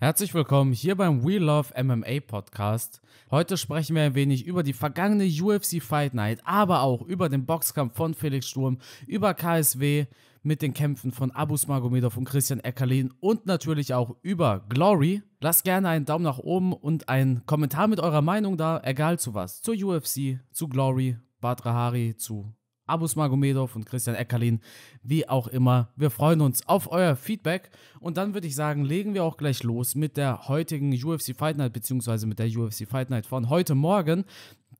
Herzlich willkommen hier beim We Love MMA Podcast. Heute sprechen wir ein wenig über die vergangene UFC Fight Night, aber auch über den Boxkampf von Felix Sturm, über KSW mit den Kämpfen von Abus Magomedov und Christian Eckerlin und natürlich auch über Glory. Lasst gerne einen Daumen nach oben und einen Kommentar mit eurer Meinung da, egal zu was, zur UFC, zu Glory, Badrahari, zu Abus Magomedov und Christian Eckerlin, wie auch immer. Wir freuen uns auf euer Feedback und dann würde ich sagen, legen wir auch gleich los mit der heutigen UFC Fight Night beziehungsweise mit der UFC Fight Night von heute Morgen.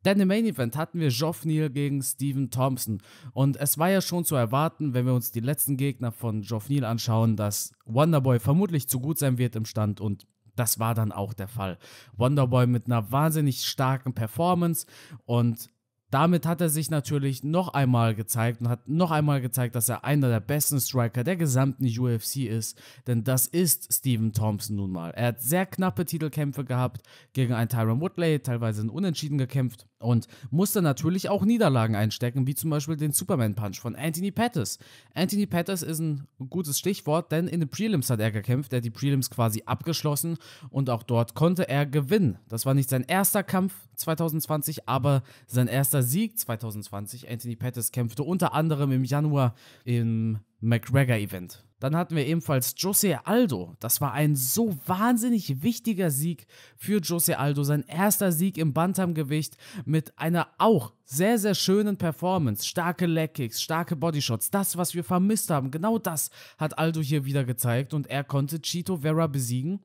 Denn im Main Event hatten wir Geoff Neal gegen Steven Thompson. Und es war ja schon zu erwarten, wenn wir uns die letzten Gegner von Geoff Neal anschauen, dass Wonderboy vermutlich zu gut sein wird im Stand und das war dann auch der Fall. Wonderboy mit einer wahnsinnig starken Performance und damit hat er sich natürlich noch einmal gezeigt und hat noch einmal gezeigt, dass er einer der besten Striker der gesamten UFC ist, denn das ist Steven Thompson nun mal. Er hat sehr knappe Titelkämpfe gehabt gegen einen Tyron Woodley, teilweise in Unentschieden gekämpft und musste natürlich auch Niederlagen einstecken, wie zum Beispiel den Superman Punch von Anthony Pettis. Anthony Pettis ist ein gutes Stichwort, denn in den Prelims hat er gekämpft, er hat die Prelims quasi abgeschlossen und auch dort konnte er gewinnen. Das war nicht sein erster Kampf 2020, aber sein erster Sieg 2020. Anthony Pettis kämpfte unter anderem im Januar im McGregor Event. Dann hatten wir ebenfalls Jose Aldo. Das war ein so wahnsinnig wichtiger Sieg für Jose Aldo. Sein erster Sieg im Bantamgewicht mit einer auch sehr, sehr schönen Performance. Starke Legkicks, starke Bodyshots. Das, was wir vermisst haben, genau das hat Aldo hier wieder gezeigt und er konnte Chito Vera besiegen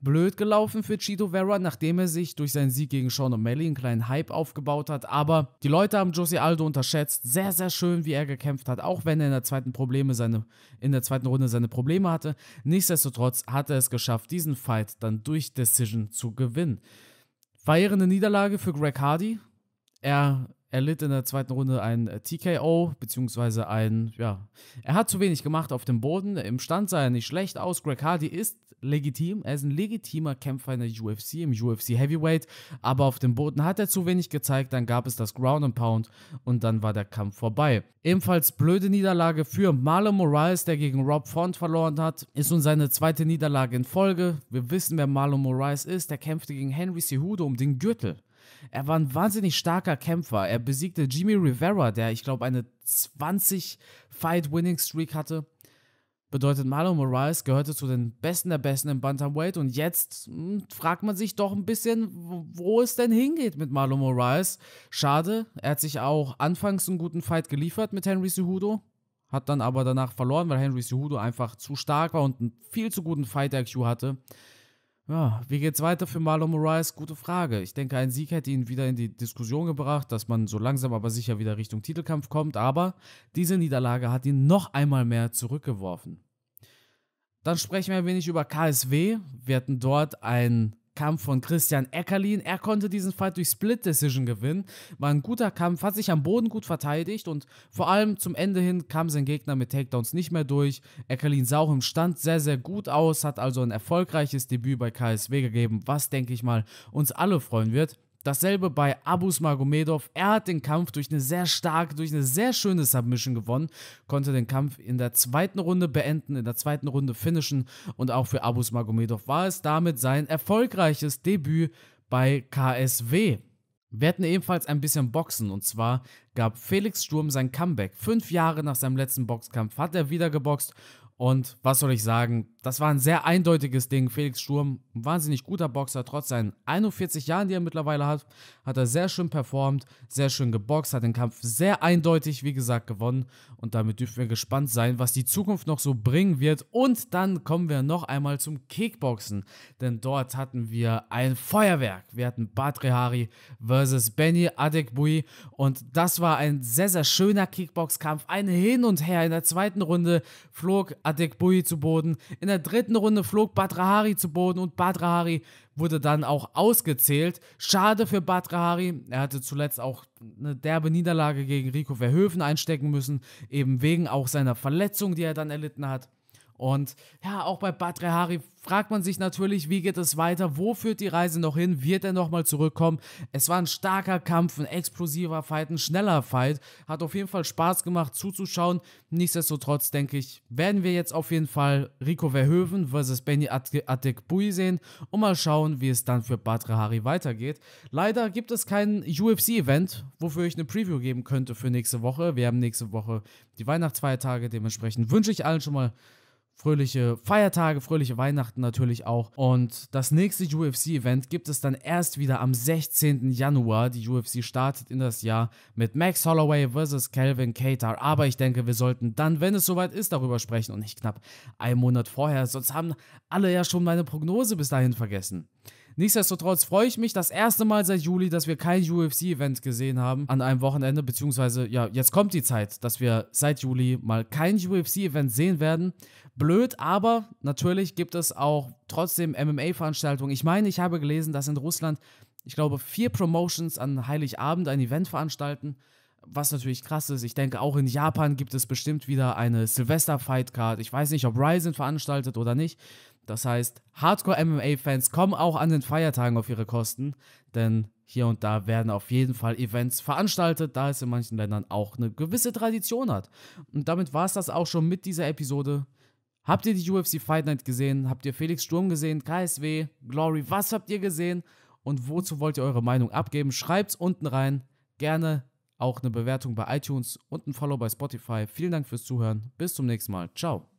blöd gelaufen für Chito Vera, nachdem er sich durch seinen Sieg gegen Sean O'Malley einen kleinen Hype aufgebaut hat. Aber die Leute haben Jose Aldo unterschätzt. Sehr, sehr schön, wie er gekämpft hat, auch wenn er in der zweiten, Probleme seine, in der zweiten Runde seine Probleme hatte. Nichtsdestotrotz hat er es geschafft, diesen Fight dann durch Decision zu gewinnen. Verheerende Niederlage für Greg Hardy. Er erlitt in der zweiten Runde ein äh, TKO, beziehungsweise ein, ja, er hat zu wenig gemacht auf dem Boden. Im Stand sah er nicht schlecht aus. Greg Hardy ist legitim. Er ist ein legitimer Kämpfer in der UFC, im UFC Heavyweight. Aber auf dem Boden hat er zu wenig gezeigt. Dann gab es das Ground and Pound und dann war der Kampf vorbei. Ebenfalls blöde Niederlage für Marlon Moraes, der gegen Rob Font verloren hat. Ist nun seine zweite Niederlage in Folge. Wir wissen, wer Marlon Moraes ist. Der kämpfte gegen Henry Cejudo um den Gürtel. Er war ein wahnsinnig starker Kämpfer. Er besiegte Jimmy Rivera, der, ich glaube, eine 20-Fight-Winning-Streak hatte. Bedeutet, Marlon Moraes gehörte zu den Besten der Besten im Bantamweight und jetzt hm, fragt man sich doch ein bisschen, wo es denn hingeht mit Marlon Moraes. Schade, er hat sich auch anfangs einen guten Fight geliefert mit Henry Cejudo, hat dann aber danach verloren, weil Henry Cejudo einfach zu stark war und einen viel zu guten Fight-IQ hatte. Ja, wie geht's weiter für Marlon Moraes? Gute Frage. Ich denke, ein Sieg hätte ihn wieder in die Diskussion gebracht, dass man so langsam aber sicher wieder Richtung Titelkampf kommt, aber diese Niederlage hat ihn noch einmal mehr zurückgeworfen. Dann sprechen wir ein wenig über KSW. Wir hatten dort ein Kampf von Christian Eckerlin. Er konnte diesen Fight durch Split Decision gewinnen. War ein guter Kampf, hat sich am Boden gut verteidigt und vor allem zum Ende hin kam sein Gegner mit Takedowns nicht mehr durch. Eckerlin sah auch im Stand sehr, sehr gut aus, hat also ein erfolgreiches Debüt bei KSW gegeben, was denke ich mal uns alle freuen wird. Dasselbe bei Abus Magomedov. Er hat den Kampf durch eine sehr starke, durch eine sehr schöne Submission gewonnen, konnte den Kampf in der zweiten Runde beenden, in der zweiten Runde finishen und auch für Abus Magomedov war es damit sein erfolgreiches Debüt bei KSW. Wir hatten ebenfalls ein bisschen Boxen und zwar gab Felix Sturm sein Comeback. Fünf Jahre nach seinem letzten Boxkampf hat er wieder geboxt und was soll ich sagen, das war ein sehr eindeutiges Ding. Felix Sturm, ein wahnsinnig guter Boxer, trotz seinen 41 Jahren, die er mittlerweile hat, hat er sehr schön performt, sehr schön geboxt, hat den Kampf sehr eindeutig, wie gesagt, gewonnen. Und damit dürfen wir gespannt sein, was die Zukunft noch so bringen wird. Und dann kommen wir noch einmal zum Kickboxen, denn dort hatten wir ein Feuerwerk. Wir hatten Badre Hari versus Benny Adekbui und das war ein sehr, sehr schöner Kickboxkampf. Ein Hin und Her. In der zweiten Runde flog Adekbui zu Boden. In der der dritten Runde flog Badrahari zu Boden und Badrahari wurde dann auch ausgezählt. Schade für Badrahari. Er hatte zuletzt auch eine derbe Niederlage gegen Rico Verhöfen einstecken müssen, eben wegen auch seiner Verletzung, die er dann erlitten hat. Und ja, auch bei Badre Hari fragt man sich natürlich, wie geht es weiter? Wo führt die Reise noch hin? Wird er nochmal zurückkommen? Es war ein starker Kampf, ein explosiver Fight, ein schneller Fight. Hat auf jeden Fall Spaß gemacht zuzuschauen. Nichtsdestotrotz denke ich, werden wir jetzt auf jeden Fall Rico Verhoeven versus Benny Atekbui sehen und mal schauen, wie es dann für Badre Hari weitergeht. Leider gibt es kein UFC-Event, wofür ich eine Preview geben könnte für nächste Woche. Wir haben nächste Woche die Weihnachtsfeiertage. Dementsprechend wünsche ich allen schon mal fröhliche Feiertage, fröhliche Weihnachten natürlich auch. Und das nächste UFC-Event gibt es dann erst wieder am 16. Januar. Die UFC startet in das Jahr mit Max Holloway vs. Calvin Cater. Aber ich denke, wir sollten dann, wenn es soweit ist, darüber sprechen und nicht knapp einen Monat vorher. Sonst haben alle ja schon meine Prognose bis dahin vergessen. Nichtsdestotrotz freue ich mich das erste Mal seit Juli, dass wir kein UFC-Event gesehen haben an einem Wochenende, beziehungsweise ja, jetzt kommt die Zeit, dass wir seit Juli mal kein UFC-Event sehen werden. Blöd, aber natürlich gibt es auch trotzdem MMA-Veranstaltungen. Ich meine, ich habe gelesen, dass in Russland, ich glaube, vier Promotions an Heiligabend ein Event veranstalten was natürlich krass ist, ich denke, auch in Japan gibt es bestimmt wieder eine Silvester-Fight-Card. Ich weiß nicht, ob Ryzen veranstaltet oder nicht. Das heißt, Hardcore-MMA-Fans kommen auch an den Feiertagen auf ihre Kosten, denn hier und da werden auf jeden Fall Events veranstaltet, da es in manchen Ländern auch eine gewisse Tradition hat. Und damit war es das auch schon mit dieser Episode. Habt ihr die UFC Fight Night gesehen? Habt ihr Felix Sturm gesehen? KSW? Glory? Was habt ihr gesehen? Und wozu wollt ihr eure Meinung abgeben? Schreibt's unten rein. Gerne auch eine Bewertung bei iTunes und ein Follow bei Spotify. Vielen Dank fürs Zuhören. Bis zum nächsten Mal. Ciao.